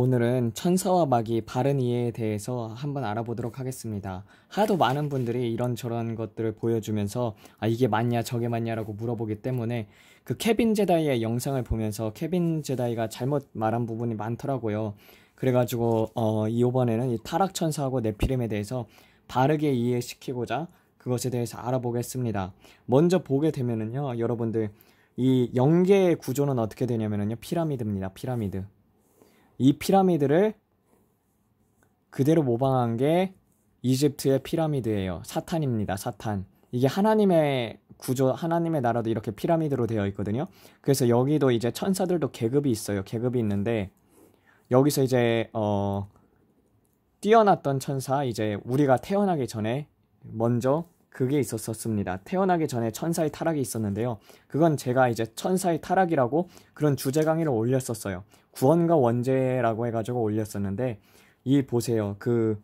오늘은 천사와 마귀 바른 이해에 대해서 한번 알아보도록 하겠습니다. 하도 많은 분들이 이런저런 것들을 보여주면서 아 이게 맞냐 저게 맞냐라고 물어보기 때문에 그 케빈 제다이의 영상을 보면서 케빈 제다이가 잘못 말한 부분이 많더라고요. 그래가지고 어 이번에는 이 타락 천사하고 네피림에 대해서 바르게 이해시키고자 그것에 대해서 알아보겠습니다. 먼저 보게 되면은요 여러분들 이 영계의 구조는 어떻게 되냐면요 피라미드입니다. 피라미드. 이 피라미드를 그대로 모방한 게 이집트의 피라미드예요. 사탄입니다. 사탄. 이게 하나님의 구조, 하나님의 나라도 이렇게 피라미드로 되어 있거든요. 그래서 여기도 이제 천사들도 계급이 있어요. 계급이 있는데 여기서 이제 어 뛰어났던 천사 이제 우리가 태어나기 전에 먼저 그게 있었었습니다. 태어나기 전에 천사의 타락이 있었는데요. 그건 제가 이제 천사의 타락이라고 그런 주제 강의를 올렸었어요. 구원과 원죄라고 해가지고 올렸었는데 이 보세요. 그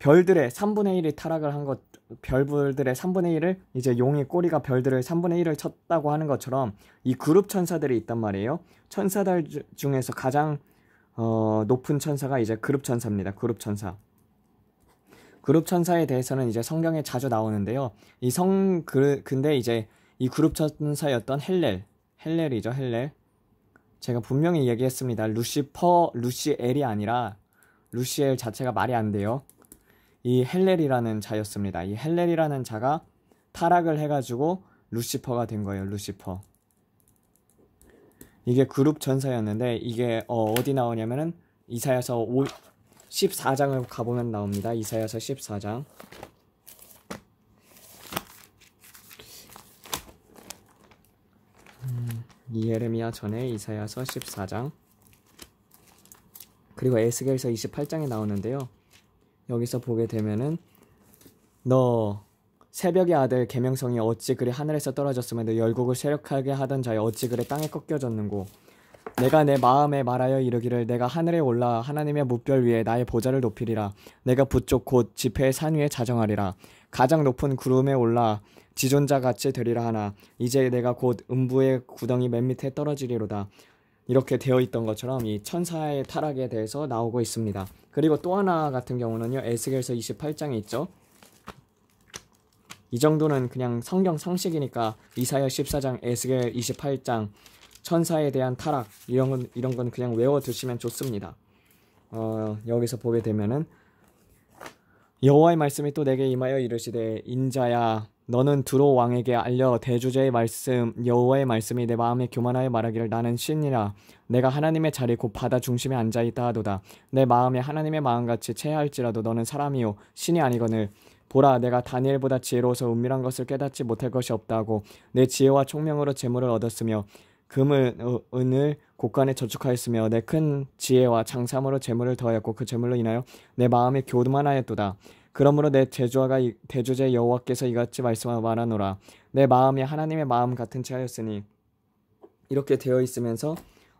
별들의 3분의 1이 타락을 한 것, 별들의 3분의 1을 이제 용의 꼬리가 별들의 3분의 1을 쳤다고 하는 것처럼 이 그룹 천사들이 있단 말이에요. 천사들 중에서 가장 어, 높은 천사가 이제 그룹 천사입니다. 그룹 천사. 그룹 천사에 대해서는 이제 성경에 자주 나오는데요. 이성 그, 근데 이제 이 그룹 천사였던 헬렐, 헬렐이죠, 헬렐. 제가 분명히 얘기했습니다. 루시퍼, 루시엘이 아니라 루시엘 자체가 말이 안 돼요. 이 헬렐이라는 자였습니다. 이 헬렐이라는 자가 타락을 해가지고 루시퍼가 된 거예요. 루시퍼. 이게 그룹 전사였는데 이게 어, 디 나오냐면은 이사야서 5, 14장을 가보면 나옵니다. 이사야서 14장. 음, 예레미야 전에 이사야서 14장. 그리고 에스겔서 28장에 나오는데요. 여기서 보게 되면은 너 새벽의 아들 개명성이 어찌 그리 하늘에서 떨어졌으며 너 열국을 세력하게 하던 자여 어찌 그리 땅에 꺾여졌는고 내가 내 마음에 말하여 이르기를 내가 하늘에 올라 하나님의 무별 위에 나의 보좌를 높이리라 내가 부쪽 곧 지폐의 산 위에 자정하리라 가장 높은 구름에 올라 지존자 같이 되리라 하나 이제 내가 곧 음부의 구덩이 맨 밑에 떨어지리로다 이렇게 되어 있던 것처럼 이 천사의 타락에 대해서 나오고 있습니다. 그리고 또 하나 같은 경우는요. 에스겔서 28장에 있죠. 이 정도는 그냥 성경 상식이니까 이사야 14장, 에스겔 28장 천사에 대한 타락 이런 건 이런 건 그냥 외워 두시면 좋습니다. 어, 여기서 보게 되면은 여호와의 말씀이 또 내게 임하여 이르시되 인자야 너는 두로 왕에게 알려 대주제의 말씀 여호와의 말씀이 내 마음에 교만하여 말하기를 나는 신이라 내가 하나님의 자리 곧 바다 중심에 앉아 있다 하도다 내 마음에 하나님의 마음같이 체할지라도 너는 사람이요 신이 아니거늘 보라 내가 다니엘보다 지혜로워서 은밀한 것을 깨닫지 못할 것이 없다고 내 지혜와 총명으로 재물을 얻었으며 금을 어, 은을 곳간에 저축하였으며 내 큰 지혜와 장삼으로 재물을 더하였고 그 재물로 인하여 내 마음이 교만하였도다. 그러므로 내 제주와가 대주제 여호와께서 이같이 말씀하 말하노라. 내 마음이 하나님의 마음 같은 채 하였으니 이렇게 되어 있으면서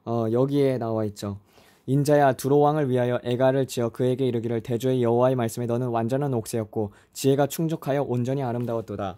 어, 여기에 나와 있죠. 인자야 두로 왕을 위하여 애가를 지어 그에게 이르기를 대주의 여호와의 말씀에 너는 완전한 옥새였고 지혜가 충족하여 온전히 아름다웠도다.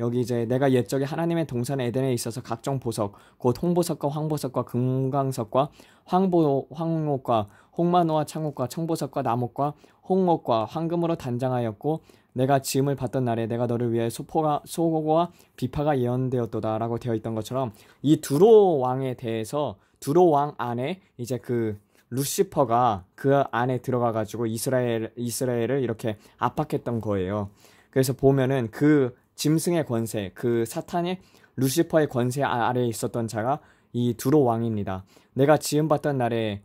여기 이제 내가 옛적에 하나님의 동산 에덴에 있어서 각종 보석 곧 홍보석과 황보석과 금강석과 황보 황옥과 홍마노와 창옥과 청보석과 나목과 홍옥과 황금으로 단장하였고 내가 지음을 받던 날에 내가 너를 위해 소포가 소고와 비파가 예언되었도다라고 되어 있던 것처럼 이 두로 왕에 대해서 두로 왕 안에 이제 그 루시퍼가 그 안에 들어가 가지고 이스라엘 이스라엘을 이렇게 압박했던 거예요. 그래서 보면은 그 짐승의 권세, 그 사탄의 루시퍼의 권세 아, 아래에 있었던 자가 이 두로 왕입니다. 내가 지음받던 날에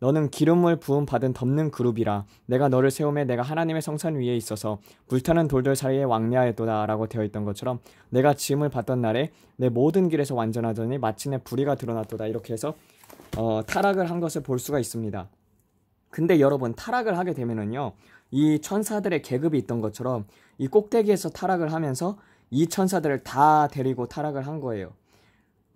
너는 기름을 부음 받은 덮는 그룹이라 내가 너를 세우매 내가 하나님의 성산 위에 있어서 불타는 돌들 사이에 왕래하였도다라고 되어 있던 것처럼 내가 지음을 받던 날에 내 모든 길에서 완전하더니 마침내 불의가 드러났도다 이렇게 해서 어, 타락을 한 것을 볼 수가 있습니다. 근데 여러분 타락을 하게 되면은요. 이 천사들의 계급이 있던 것처럼 이 꼭대기에서 타락을 하면서 이 천사들을 다 데리고 타락을 한 거예요.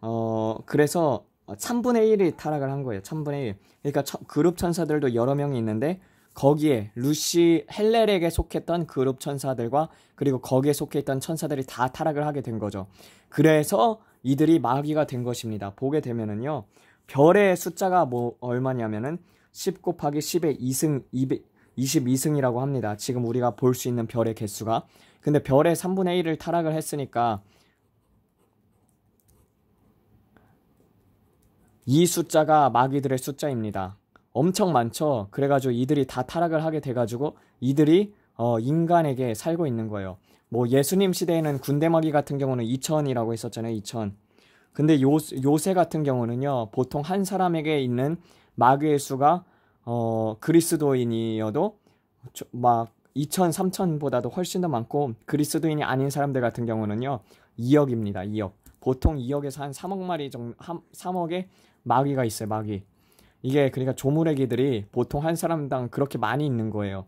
어, 그래서 3분의 1이 타락을 한 거예요. 3분의 1. 그러니까 처, 그룹 천사들도 여러 명이 있는데 거기에 루시 헬렐에게 속했던 그룹 천사들과 그리고 거기에 속해 있던 천사들이 다 타락을 하게 된 거죠. 그래서 이들이 마귀가 된 것입니다. 보게 되면은요. 별의 숫자가 뭐 얼마냐면은 10 곱하기 10의 2승 2 0 22승이라고 합니다. 지금 우리가 볼 수 있는 별의 개수가. 근데 별의 3분의 1을 타락을 했으니까 이 숫자가 마귀들의 숫자입니다. 엄청 많죠. 그래가지고 이들이 다 타락을 하게 돼가지고 이들이 어, 인간에게 살고 있는 거예요. 뭐 예수님 시대에는 군대마귀 같은 경우는 2천이라고 했었잖아요. 2천. 근데 요, 요새 같은 경우는요. 보통 한 사람에게 있는 마귀의 수가 어, 그리스도인이어도 막 2천, 3천보다도 훨씬 더 많고 그리스도인이 아닌 사람들 같은 경우는요. 2억입니다. 2억. 보통 2억에서 한 3억 마리 정도 3억에 마귀가 있어요. 마귀. 이게 그러니까 조물애기들이 보통 한 사람당 그렇게 많이 있는 거예요.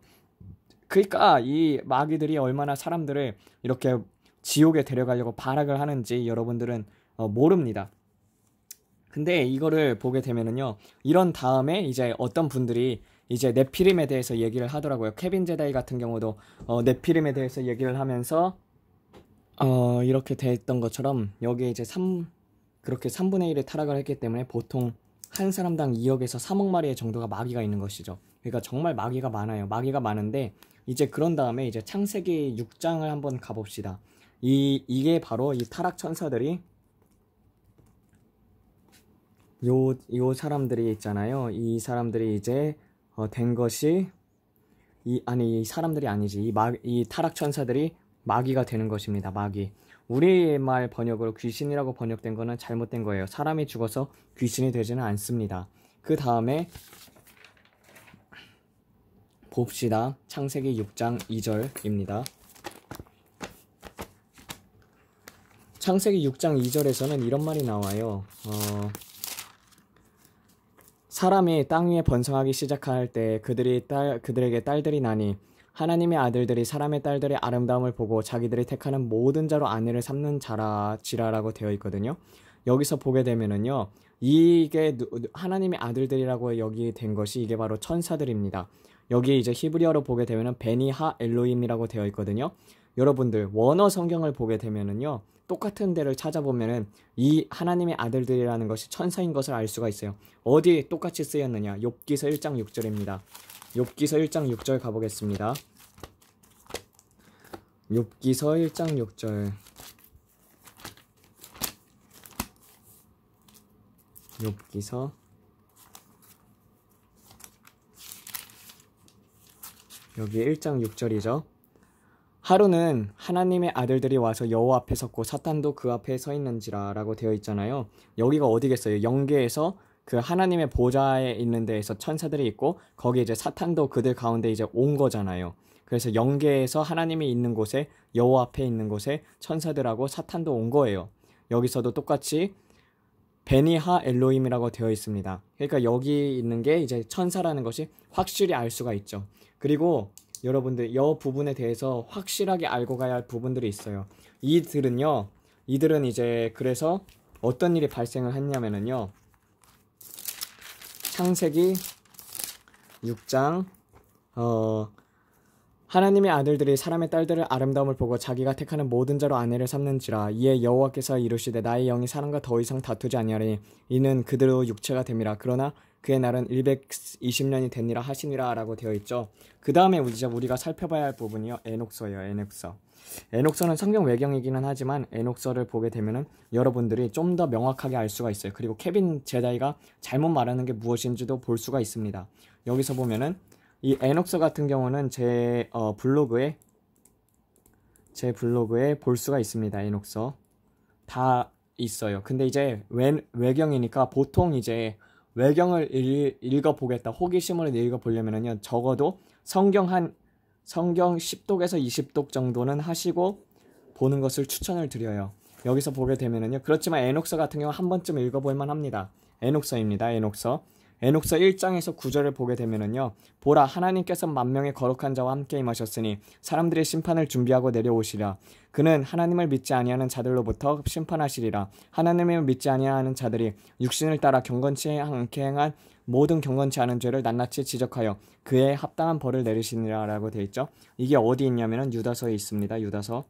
그러니까 이 마귀들이 얼마나 사람들을 이렇게 지옥에 데려가려고 발악을 하는지 여러분들은 어, 모릅니다. 근데 이거를 보게 되면은요. 이런 다음에 이제 어떤 분들이 이제 네피림에 대해서 얘기를 하더라고요. 케빈 제다이 같은 경우도 어, 네피림에 대해서 얘기를 하면서 어, 이렇게 됐던 것처럼 여기에 이제 3 그렇게 3분의 1의 타락을 했기 때문에 보통 한 사람당 2억에서 3억 마리의 정도가 마귀가 있는 것이죠. 그러니까 정말 마귀가 많아요. 마귀가 많은데 이제 그런 다음에 이제 창세기 6장을 한번 가봅시다. 이 이게 바로 이 타락 천사들이 요, 요 사람들이 있잖아요. 이 사람들이 이제 어, 된 것이 이 아니 이 사람들이 아니지 이, 마, 이 타락 천사들이 마귀가 되는 것입니다. 마귀. 우리말 번역으로 귀신이라고 번역된 거는 잘못된 거예요. 사람이 죽어서 귀신이 되지는 않습니다. 그 다음에 봅시다. 창세기 6장 2절입니다. 창세기 6장 2절에서는 이런 말이 나와요. 어, 사람이 땅 위에 번성하기 시작할 때 그들이 딸 그들에게 딸들이 나니 하나님의 아들들이 사람의 딸들의 아름다움을 보고 자기들이 택하는 모든 자로 아내를 삼는 자라지라라고 되어 있거든요. 여기서 보게 되면은요. 이게 하나님의 아들들이라고 여기 된 것이 이게 바로 천사들입니다. 여기 이제 히브리어로 보게 되면은 베니하 엘로임이라고 되어 있거든요. 여러분들 원어 성경을 보게 되면은요. 똑같은 데를 찾아보면은 이 하나님의 아들들이라는 것이 천사인 것을 알 수가 있어요. 어디 똑같이 쓰였느냐? 욥기서 1장 6절입니다. 욥기서 1장 6절 가보겠습니다. 욥기서 1장 6절. 욥기서 여기 1장 6절이죠. 하루는 하나님의 아들들이 와서 여호와 앞에 섰고 사탄도 그 앞에 서 있는지라라고 되어 있잖아요. 여기가 어디겠어요? 영계에서 그 하나님의 보좌에 있는 데에서 천사들이 있고 거기 이제 사탄도 그들 가운데 이제 온 거잖아요. 그래서 영계에서 하나님이 있는 곳에 여호와 앞에 있는 곳에 천사들하고 사탄도 온 거예요. 여기서도 똑같이 베니하 엘로임이라고 되어 있습니다. 그러니까 여기 있는 게 이제 천사라는 것이 확실히 알 수가 있죠. 그리고 여러분들 여 부분에 대해서 확실하게 알고 가야 할 부분들이 있어요. 이들은요. 이들은 이제 그래서 어떤 일이 발생을 했냐면은요. 창세기 6장 어 하나님의 아들들이 사람의 딸들을 아름다움을 보고 자기가 택하는 모든 자로 아내를 삼는지라 이에 여호와께서 이르시되 나의 영이 사람과 더 이상 다투지 아니하리 이는 그대로 육체가 됨이라 그러나 그의 날은 120년이 되니라 하시니라라고 되어 있죠. 그 다음에 우리가 우리가 살펴봐야 할 부분이요 에녹서예요. 에녹서. 에녹서는 성경 외경이기는 하지만 에녹서를 보게 되면은 여러분들이 좀 더 명확하게 알 수가 있어요. 그리고 케빈 제다이가 잘못 말하는 게 무엇인지도 볼 수가 있습니다. 여기서 보면은 이 에녹서 같은 경우는 제 어, 블로그에 제 블로그에 볼 수가 있습니다. 에녹서 다 있어요. 근데 이제 외, 외경이니까 보통 이제 외경을 읽어보겠다, 호기심으로 읽어보려면요 적어도 성경 한 성경 10독에서 20독 정도는 하시고 보는 것을 추천을 드려요. 여기서 보게 되면은요. 그렇지만 에녹서 같은 경우 한 번쯤 읽어볼 만합니다. 에녹서입니다. 에녹서. 에녹서 1장에서 9절을 보게 되면은요. 보라 하나님께서 만명의 거룩한 자와 함께 임하셨으니 사람들의 심판을 준비하고 내려오시라. 그는 하나님을 믿지 아니하는 자들로부터 심판하시리라. 하나님을 믿지 아니하는 자들이 육신을 따라 경건치 않게 행한 모든 경건치 않은 죄를 낱낱이 지적하여 그에 합당한 벌을 내리시니라라고 돼 있죠. 이게 어디 있냐면은 유다서에 있습니다. 유다서.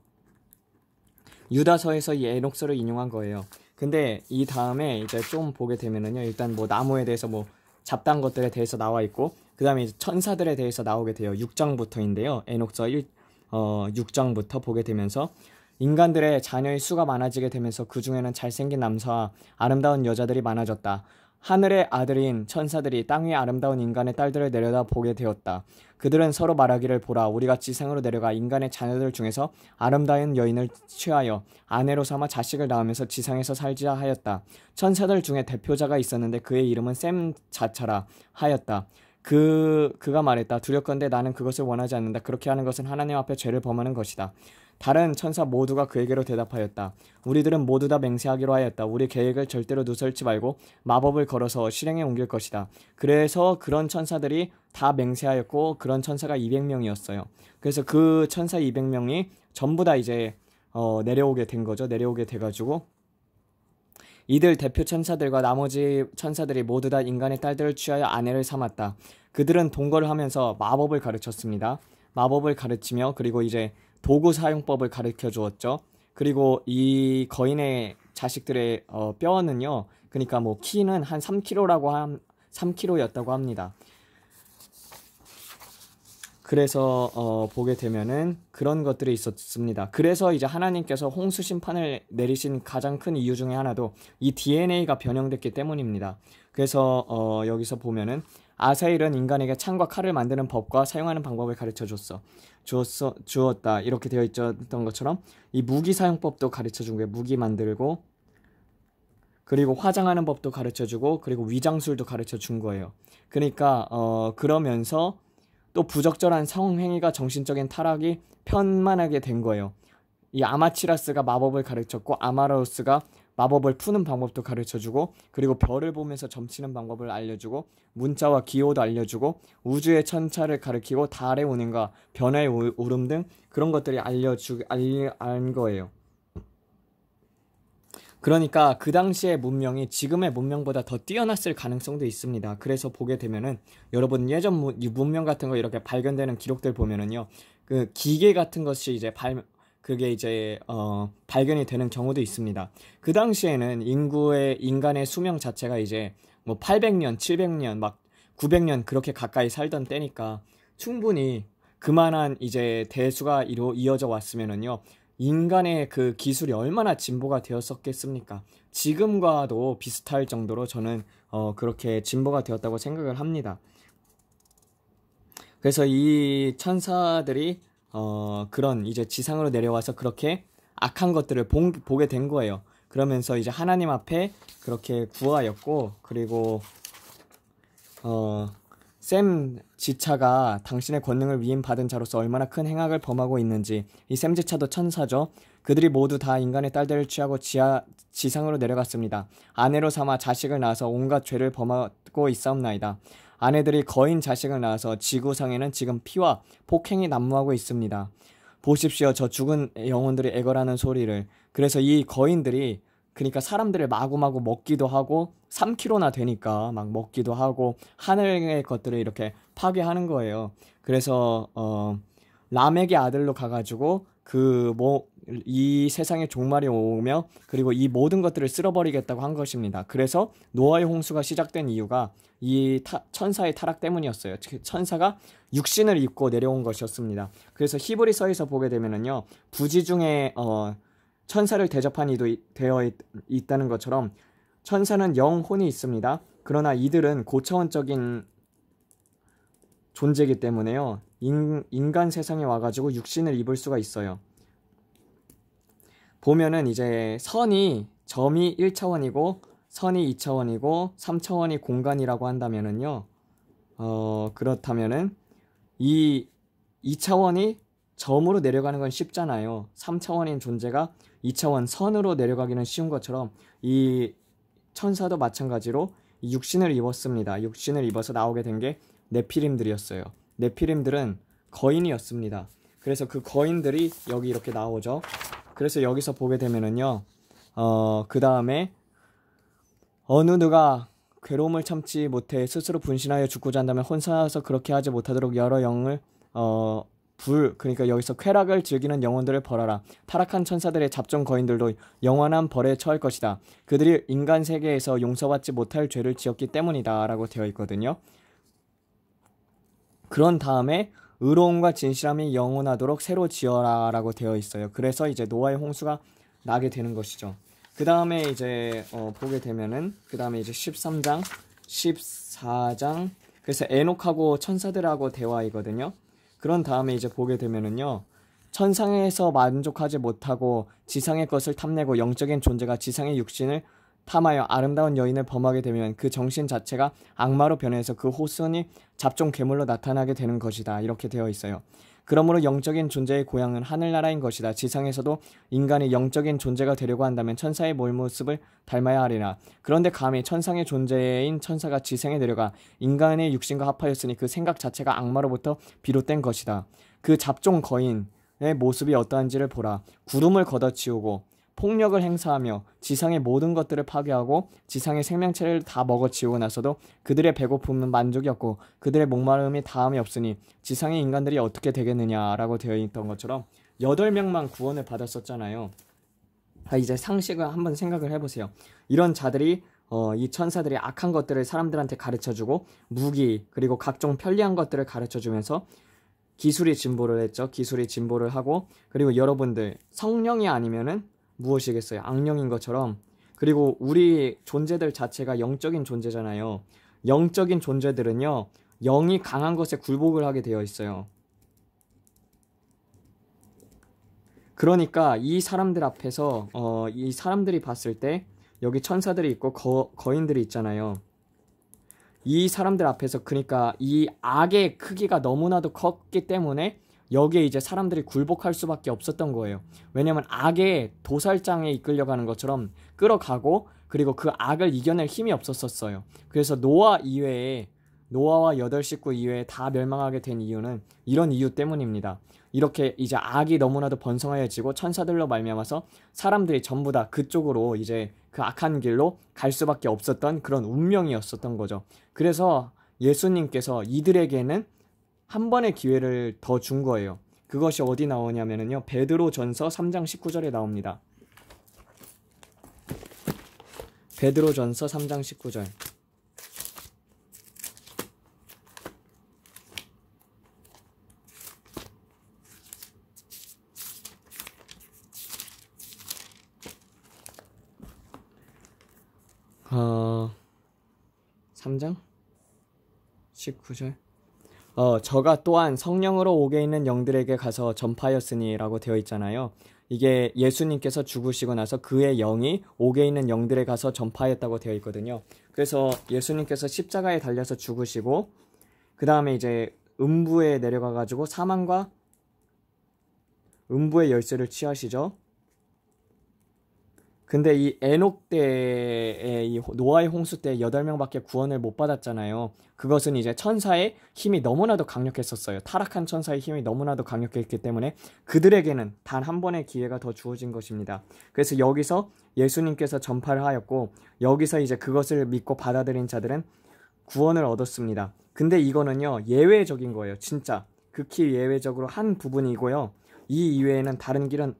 유다서에서 이 에녹서를 인용한 거예요. 근데 이 다음에 이제 좀 보게 되면은요. 일단 뭐 나무에 대해서 뭐 잡단 것들에 대해서 나와 있고 그 다음에 천사들에 대해서 나오게 돼요. 6장부터인데요. 에녹서 1, 어, 6장부터 보게 되면서 인간들의 자녀의 수가 많아지게 되면서 그 중에는 잘생긴 남사와 아름다운 여자들이 많아졌다. 하늘의 아들인 천사들이 땅의 아름다운 인간의 딸들을 내려다 보게 되었다. 그들은 서로 말하기를 보라 우리가 지상으로 내려가 인간의 자녀들 중에서 아름다운 여인을 취하여 아내로 삼아 자식을 낳으면서 지상에서 살자 지 하였다. 천사들 중에 대표자가 있었는데 그의 이름은 샘 자차라 하였다. 그 그가 말했다. 두렵건데 나는 그것을 원하지 않는다. 그렇게 하는 것은 하나님 앞에 죄를 범하는 것이다. 다른 천사 모두가 그에게로 대답하였다. 우리들은 모두 다 맹세하기로 하였다. 우리 계획을 절대로 누설지 말고 마법을 걸어서 실행에 옮길 것이다. 그래서 그런 천사들이 다 맹세하였고 그런 천사가 200명이었어요. 그래서 그 천사 200명이 전부 다 이제 어, 내려오게 된 거죠. 내려오게 돼가지고 이들 대표 천사들과 나머지 천사들이 모두 다 인간의 딸들을 취하여 아내를 삼았다. 그들은 동거를 하면서 마법을 가르쳤습니다. 마법을 가르치며 그리고 이제 도구 사용법을 가르쳐 주었죠. 그리고 이 거인의 자식들의 어, 뼈는요. 그러니까 뭐 키는 한 3kg라고 한 3kg였다고 합니다. 그래서 어, 보게 되면은 그런 것들이 있었습니다. 그래서 이제 하나님께서 홍수 심판을 내리신 가장 큰 이유 중에 하나도 이 DNA가 변형됐기 때문입니다. 그래서 어, 여기서 보면은 아사일은 인간에게 창과 칼을 만드는 법과 사용하는 방법을 가르쳐 줬어. 주었어, 주었다. 이렇게 되어 있던 것처럼 이 무기 사용법도 가르쳐 준 게 무기 만들고 그리고 화장하는 법도 가르쳐 주고 그리고 위장술도 가르쳐 준 거예요. 그러니까 어 그러면서 또 부적절한 성행위가 정신적인 타락이 편만하게 된 거예요. 이 아마치라스가 마법을 가르쳤고 아마라우스가 마법을 푸는 방법도 가르쳐주고 그리고 별을 보면서 점치는 방법을 알려주고 문자와 기호도 알려주고 우주의 천차를 가르키고 달의 오는가 변화의 오름 등 그런 것들이 알려주 알안 거예요. 그러니까 그 당시의 문명이 지금의 문명보다 더 뛰어났을 가능성도 있습니다. 그래서 보게 되면은 여러분 예전 문명 같은 거 이렇게 발견되는 기록들 보면은요. 그 기계 같은 것이 이제 발 그게 이제 어, 발견이 되는 경우도 있습니다. 그 당시에는 인구의 인간의 수명 자체가 이제 뭐 800년, 700년, 막 900년 그렇게 가까이 살던 때니까 충분히 그만한 이제 대수가 이로 이어져 왔으면은요 인간의 그 기술이 얼마나 진보가 되었었겠습니까? 지금과도 비슷할 정도로 저는 어, 그렇게 진보가 되었다고 생각을 합니다. 그래서 이 천사들이 어, 그런 이제 지상으로 내려와서 그렇게 악한 것들을 봉, 보게 된 거예요. 그러면서 이제 하나님 앞에 그렇게 구하였고 그리고 어, 샘 지차가 당신의 권능을 위임받은 자로서 얼마나 큰 행악을 범하고 있는지 이샘 지차도 천사죠. 그들이 모두 다 인간의 딸들을 취하고 지하, 지상으로 내려갔습니다. 아내로 삼아 자식을 낳아서 온갖 죄를 범하고 있사옵나이다. 아내들이 거인 자식을 낳아서 지구상에는 지금 피와 폭행이 난무하고 있습니다. 보십시오. 저 죽은 영혼들이 애걸하는 소리를. 그래서 이 거인들이 그러니까 사람들을 마구마구 먹기도 하고 3kg나 되니까 막 먹기도 하고 하늘의 것들을 이렇게 파괴하는 거예요. 그래서 어 라멕의 아들로 가가지고 그뭐 이세상에 종말이 오며 그리고 이 모든 것들을 쓸어버리겠다고 한 것입니다. 그래서 노아의 홍수가 시작된 이유가 이 타, 천사의 타락 때문이었어요. 천사가 육신을 입고 내려온 것이었습니다. 그래서 히브리서에서 보게 되면은요 부지 중에 어, 천사를 대접한 이도 이, 되어 있, 있다는 것처럼 천사는 영혼이 있습니다. 그러나 이들은 고차원적인 존재이기 때문에요 인, 인간 세상에 와가지고 육신을 입을 수가 있어요. 보면은 이제 선이 점이 1차원이고 선이 2차원이고 3차원이 공간이라고 한다면은요. 어, 그렇다면은 이 2차원이 점으로 내려가는 건 쉽잖아요. 3차원인 존재가 2차원 선으로 내려가기는 쉬운 것처럼 이 천사도 마찬가지로 육신을 입었습니다. 육신을 입어서 나오게 된 게 네피림들이었어요. 네피림들은 거인이었습니다. 그래서 그 거인들이 여기 이렇게 나오죠. 그래서 여기서 보게 되면은요, 어, 그 다음에 어느 누가 괴로움을 참지 못해 스스로 분신하여 죽고자 한다면 혼사서 하여 그렇게 하지 못하도록 여러 영을 어, 불 그러니까 여기서 쾌락을 즐기는 영혼들을 벌어라 타락한 천사들의 잡종 거인들도 영원한 벌에 처할 것이다 그들이 인간 세계에서 용서받지 못할 죄를 지었기 때문이다라고 되어 있거든요 그런 다음에 의로움과 진실함이 영원하도록 새로 지어라라고 되어 있어요. 그래서 이제 노아의 홍수가 나게 되는 것이죠. 그 다음에 이제 어, 보게 되면은 그 다음에 이제 13장, 14장 그래서 에녹하고 천사들하고 대화이거든요. 그런 다음에 이제 보게 되면은요. 천상에서 만족하지 못하고 지상의 것을 탐내고 영적인 존재가 지상의 육신을 탐하여 아름다운 여인을 범하게 되면 그 정신 자체가 악마로 변해서 그 호순이 잡종 괴물로 나타나게 되는 것이다. 이렇게 되어 있어요. 그러므로 영적인 존재의 고향은 하늘나라인 것이다. 지상에서도 인간이 영적인 존재가 되려고 한다면 천사의 몰모습을 닮아야 하리라. 그런데 감히 천상의 존재인 천사가 지상에 내려가 인간의 육신과 합하였으니 그 생각 자체가 악마로부터 비롯된 것이다. 그 잡종 거인의 모습이 어떠한지를 보라. 구름을 걷어치우고 폭력을 행사하며 지상의 모든 것들을 파괴하고 지상의 생명체를 다 먹어치우고 나서도 그들의 배고픔은 만족이 없고 그들의 목마름이 다음이 없으니 지상의 인간들이 어떻게 되겠느냐라고 되어 있던 것처럼 여덟 명만 구원을 받았었잖아요. 아, 이제 상식을 한번 생각을 해보세요. 이런 자들이 어, 이 천사들이 악한 것들을 사람들한테 가르쳐주고 무기 그리고 각종 편리한 것들을 가르쳐주면서 기술이 진보를 했죠. 기술이 진보를 하고 그리고 여러분들 성령이 아니면은 무엇이겠어요? 악령인 것처럼 그리고 우리 존재들 자체가 영적인 존재잖아요. 영적인 존재들은요. 영이 강한 것에 굴복을 하게 되어 있어요. 그러니까 이 사람들 앞에서 어, 이 사람들이 봤을 때 여기 천사들이 있고 거, 거인들이 있잖아요. 이 사람들 앞에서 그러니까 이 악의 크기가 너무나도 컸기 때문에 여기에 이제 사람들이 굴복할 수밖에 없었던 거예요. 왜냐면 악의 도살장에 이끌려가는 것처럼 끌어가고 그리고 그 악을 이겨낼 힘이 없었었어요. 그래서 노아 이외에 노아와 여덟 식구 이외에 다 멸망하게 된 이유는 이런 이유 때문입니다. 이렇게 이제 악이 너무나도 번성하여지고 천사들로 말미암아서 사람들이 전부 다 그쪽으로 이제 그 악한 길로 갈 수밖에 없었던 그런 운명이었었던 거죠. 그래서 예수님께서 이들에게는 한 번의 기회를 더 준 거예요. 그것이 어디 나오냐면요. 베드로 전서 3장 19절에 나옵니다. 베드로 전서 3장 19절. 어, 3장 19절. 어, 저가 또한 성령으로 옥에 있는 영들에게 가서 전파하였으니라고 되어 있잖아요. 이게 예수님께서 죽으시고 나서 그의 영이 옥에 있는 영들에 가서 전파했다고 되어 있거든요. 그래서 예수님께서 십자가에 달려서 죽으시고 그 다음에 이제 음부에 내려가 가지고 사망과 음부의 열쇠를 취하시죠. 근데 이 에녹 때의 이 노아의 홍수 때 여덟 명밖에 구원을 못 받았잖아요. 그것은 이제 천사의 힘이 너무나도 강력했었어요. 타락한 천사의 힘이 너무나도 강력했기 때문에 그들에게는 단 한 번의 기회가 더 주어진 것입니다. 그래서 여기서 예수님께서 전파를 하였고 여기서 이제 그것을 믿고 받아들인 자들은 구원을 얻었습니다. 근데 이거는요. 예외적인 거예요. 진짜 극히 예외적으로 한 부분이고요. 이 이외에는 다른 길은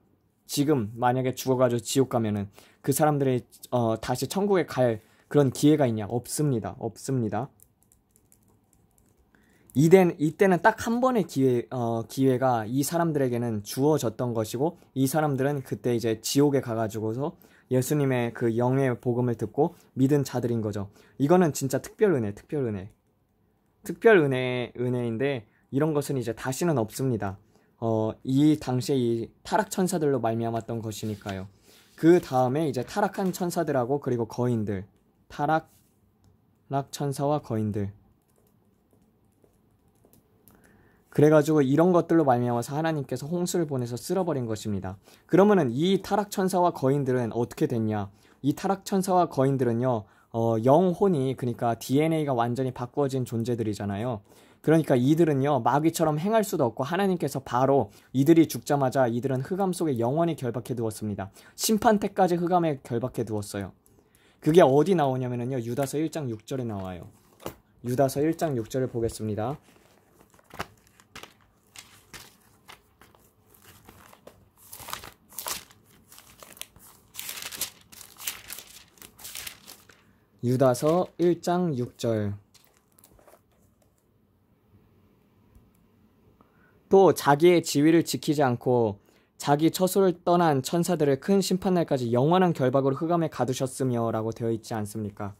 지금 만약에 죽어가지고 지옥 가면은 그사람들의 어, 다시 천국에 갈 그런 기회가 있냐? 없습니다. 없습니다. 이때, 이때는 딱 한 번의 기회, 어, 기회가 이 사람들에게는 주어졌던 것이고, 이 사람들은 그때 이제 지옥에 가가지고서 예수님의 그 영의 복음을 듣고 믿은 자들인 거죠. 이거는 진짜 특별 은혜, 특별 은혜. 특별 은혜, 은혜인데, 이런 것은 이제 다시는 없습니다. 어, 이 당시에 이 타락 천사들로 말미암았던 것이니까요. 그 다음에 이제 타락한 천사들하고 그리고 거인들 타락 락 천사와 거인들 그래가지고 이런 것들로 말미암아서 하나님께서 홍수를 보내서 쓸어버린 것입니다. 그러면은 이 타락 천사와 거인들은 어떻게 됐냐? 이 타락 천사와 거인들은요, 어, 영혼이 그러니까 DNA가 완전히 바꾸어진 존재들이잖아요. 그러니까 이들은요 마귀처럼 행할 수도 없고 하나님께서 바로 이들이 죽자마자 이들은 흑암 속에 영원히 결박해 두었습니다. 심판 때까지 흑암에 결박해 두었어요. 그게 어디 나오냐면요 유다서 1장 6절에 나와요. 유다서 1장 6절을 보겠습니다. 유다서 1장 6절 또 자기의 지위를 지키지 않고 자기 처소를 떠난 천사들을 큰 심판날까지 영원한 결박으로 흑암에 가두셨으며라고 되어 있지 않습니까?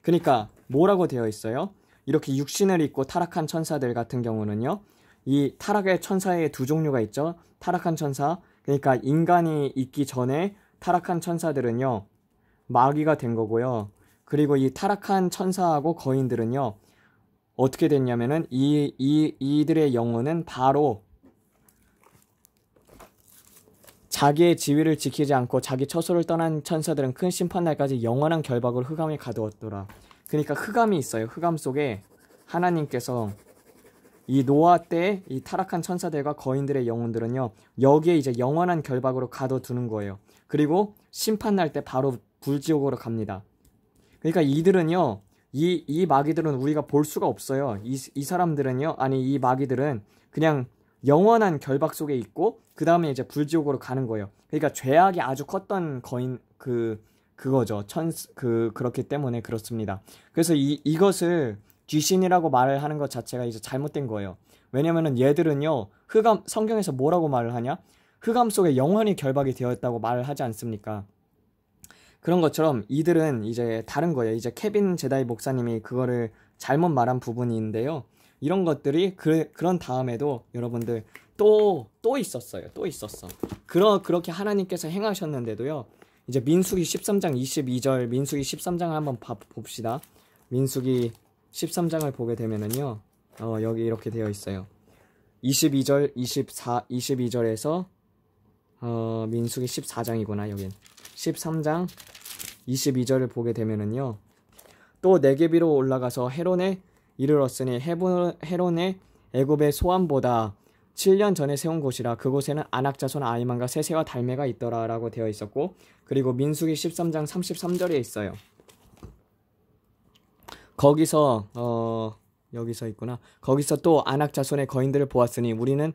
그러니까 뭐라고 되어 있어요? 이렇게 육신을 입고 타락한 천사들 같은 경우는요. 이 타락의 천사의 두 종류가 있죠. 타락한 천사, 그러니까 인간이 있기 전에 타락한 천사들은요. 마귀가 된 거고요. 그리고 이 타락한 천사하고 거인들은요. 어떻게 됐냐면은 이, 이, 이들의 영혼은 바로 자기의 지위를 지키지 않고 자기 처소를 떠난 천사들은 큰 심판날까지 영원한 결박을 흑암에 가두었더라. 그러니까 흑암이 있어요. 흑암 속에 하나님께서 이 노아 때 이 타락한 천사들과 거인들의 영혼들은요 여기에 이제 영원한 결박으로 가둬두는 거예요. 그리고 심판 날 때 바로 불지옥으로 갑니다. 그러니까 이들은요 이, 이 마귀들은 우리가 볼 수가 없어요. 이, 이 사람들은요, 아니, 이 마귀들은 그냥 영원한 결박 속에 있고, 그 다음에 이제 불지옥으로 가는 거예요. 그러니까 죄악이 아주 컸던 거인, 그, 그거죠. 천, 그, 그렇기 때문에 그렇습니다. 그래서 이, 이것을 귀신이라고 말을 하는 것 자체가 이제 잘못된 거예요. 왜냐면은 얘들은요, 흑암, 성경에서 뭐라고 말을 하냐? 흑암 속에 영원히 결박이 되어 있다고 말을 하지 않습니까? 그런 것처럼 이들은 이제 다른 거예요. 이제 케빈 제다이 목사님이 그거를 잘못 말한 부분인데요. 이런 것들이 그, 그런 다음에도 여러분들 또, 또 있었어요. 또 있었어. 그러, 그렇게 하나님께서 행하셨는데도요. 이제 민숙이 13장 22절, 민숙이 13장을 한번 봐, 봅시다. 민숙이 13장을 보게 되면은요. 어, 여기 이렇게 되어 있어요. 22절, 24, 22절에서, 어, 민숙이 14장이구나, 여긴. 13장 22절을 보게 되면은요. 또 네게비로 올라가서 헤론에 이르렀으니 헤론의 애굽의 소환보다 7년 전에 세운 곳이라 그곳에는 안악자손 아이만과 세세와 달매가 있더라라고 되어 있었고 그리고 민숙이 13장 33절에 있어요. 거기서 어 여기서 있구나. 거기서 또 안악자손의 거인들을 보았으니 우리는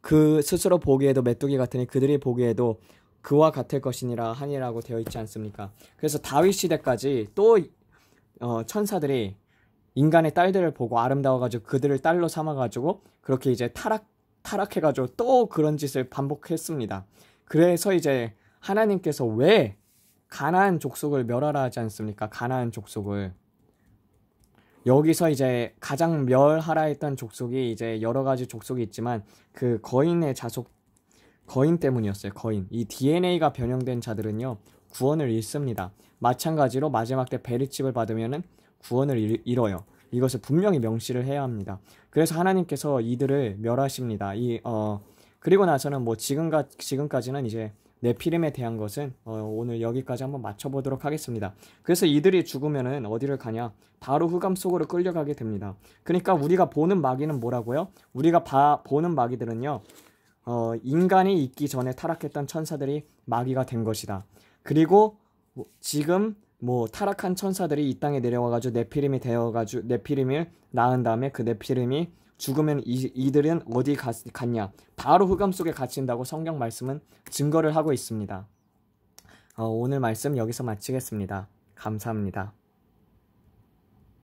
그 스스로 보기에도 메뚜기 같으니 그들이 보기에도 그와 같을 것이니라 하니라고 되어 있지 않습니까? 그래서 다윗 시대까지 또 어, 천사들이 인간의 딸들을 보고 아름다워가지고 그들을 딸로 삼아가지고 그렇게 이제 타락 타락해가지고 또 그런 짓을 반복했습니다. 그래서 이제 하나님께서 왜 가나안 족속을 멸하라 하지 않습니까? 가나안 족속을 여기서 이제 가장 멸하라 했던 족속이 이제 여러 가지 족속이 있지만 그 거인의 자속 거인 때문이었어요. 거인. 이 DNA가 변형된 자들은요. 구원을 잃습니다. 마찬가지로 마지막 때 베리칩을 받으면 구원을 잃, 잃어요. 이것을 분명히 명시를 해야 합니다. 그래서 하나님께서 이들을 멸하십니다. 이 어 그리고 나서는 뭐 지금까 지금까지는 이제 네피림에 대한 것은 어, 오늘 여기까지 한번 맞춰보도록 하겠습니다. 그래서 이들이 죽으면 어디를 가냐? 바로 흑암 속으로 끌려가게 됩니다. 그러니까 우리가 보는 마귀는 뭐라고요? 우리가 봐, 보는 마귀들은요, 어, 인간이 있기 전에 타락했던 천사들이 마귀가 된 것이다. 그리고 지금 뭐 타락한 천사들이 이 땅에 내려와가지고 네피림이 되어가지고 네피림을 낳은 다음에 그 네피림이 죽으면 이, 이들은 어디 갔, 냐 바로 흑암 속에 갇힌다고 성경 말씀은 증거를 하고 있습니다. 어, 오늘 말씀 여기서 마치겠습니다. 감사합니다.